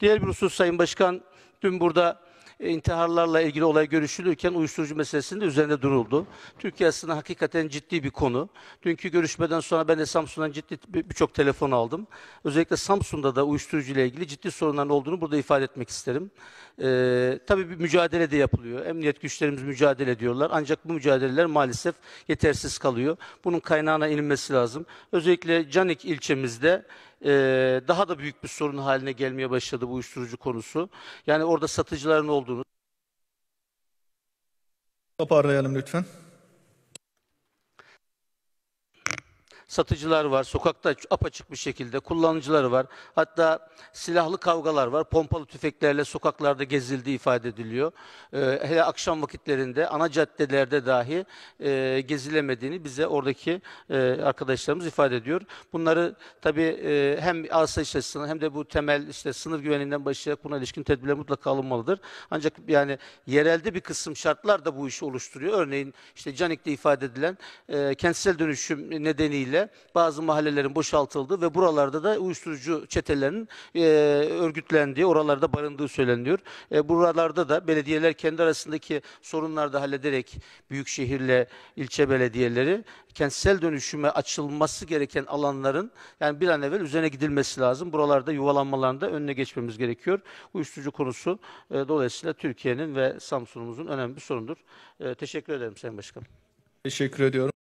Diğer bir husus Sayın Başkan, dün burada e, intiharlarla ilgili olay görüşülürken uyuşturucu meselesinde üzerinde duruldu. Türkiye aslında hakikaten ciddi bir konu. Dünkü görüşmeden sonra ben de Samsun'dan ciddi birçok telefon aldım. Özellikle Samsun'da da uyuşturucu ile ilgili ciddi sorunların olduğunu burada ifade etmek isterim. Ee, tabii bir mücadele de yapılıyor. Emniyet güçlerimiz mücadele ediyorlar. Ancak bu mücadeleler maalesef yetersiz kalıyor. Bunun kaynağına inilmesi lazım. Özellikle Canik ilçemizde e, daha da büyük bir sorun haline gelmeye başladı bu uyuşturucu konusu. Yani orada satıcıların olduğunu. Toparlayalım lütfen. satıcılar var, sokakta apaçık bir şekilde kullanıcılar var. Hatta silahlı kavgalar var, pompalı tüfeklerle sokaklarda gezildiği ifade ediliyor. E, hele akşam vakitlerinde ana caddelerde dahi e, gezilemediğini bize oradaki e, arkadaşlarımız ifade ediyor. Bunları tabii e, hem asayiş açısından hem de bu temel işte sınır güvenliğinden başlayarak buna ilişkin tedbirler mutlaka alınmalıdır. Ancak yani yerelde bir kısım şartlar da bu işi oluşturuyor. Örneğin işte Canik'te ifade edilen e, kentsel dönüşüm nedeniyle nedeniyle bazı mahallelerin boşaltıldığı ve buralarda da uyuşturucu çetelerinin e, örgütlendiği, oralarda barındığı söyleniyor. E, buralarda da belediyeler kendi arasındaki sorunları da hallederek büyük şehirle ilçe belediyeleri kentsel dönüşüme açılması gereken alanların yani bir an evvel üzerine gidilmesi lazım. Buralarda yuvalanmalarında önüne geçmemiz gerekiyor. Uyuşturucu konusu e, dolayısıyla Türkiye'nin ve Samsun'umuzun önemli bir sorundur. E, teşekkür ederim Sayın Başkanım. Teşekkür ediyorum.